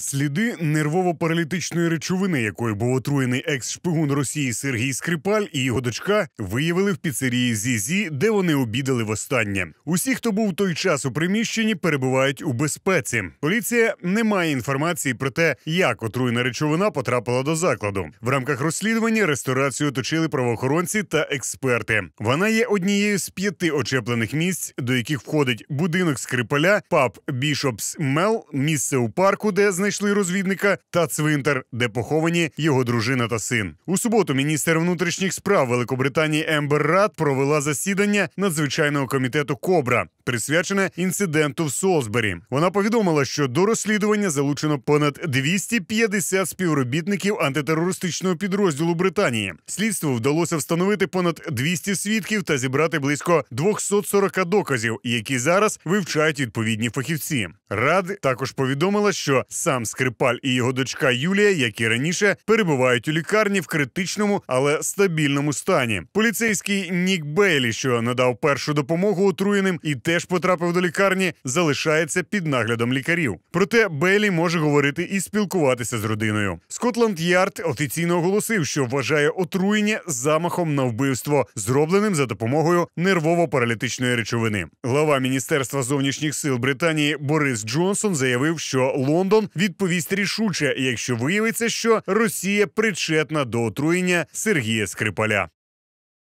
Сліди нервово-паралітичної речовини, якою був отруєний екс-шпигун Росії Сергій Скрипаль і його дочка, виявили в піцерії Зізі, де вони обідали востаннє. Усі, хто був той час у приміщенні, перебувають у безпеці. Поліція не має інформації про те, як отруєна речовина потрапила до закладу. В рамках розслідування ресторацію оточили правоохоронці та експерти. Вона є однією з п'яти очеплених місць, до яких входить будинок Скрипаля, паб Бішопс Мел, місце у парку, де знайшли знайшли розвідника та цвинтар, де поховані його дружина та син. У суботу міністр внутрішніх справ Великобританії Ембер Рад провела засідання надзвичайного комітету Кобра, присвячене інциденту в Солсбері. Вона повідомила, що до розслідування залучено понад 250 співробітників антитерористичного підрозділу Британії. Слідству вдалося встановити понад 200 свідків та зібрати близько 240 доказів, які зараз вивчають відповідні фахівці. Рад також повідомила, що сам. Адам Скрипаль і його дочка Юлія, як і раніше перебувають у лікарні в критичному, але стабільному стані. Поліцейський Нік Бейлі, що надав першу допомогу отруєним і теж потрапив до лікарні, залишається під наглядом лікарів. Проте Бейлі може говорити і спілкуватися з родиною. Скотланд Ярд офіційно оголосив, що вважає отруєння замахом на вбивство, зробленим за допомогою нервово-паралітичної речовини. Глава міністерства зовнішніх сил Британії Борис Джонсон заявив, що Лондон від відповість рішуче, якщо виявиться, що Росія причетна до отруєння Сергія Скрипаля.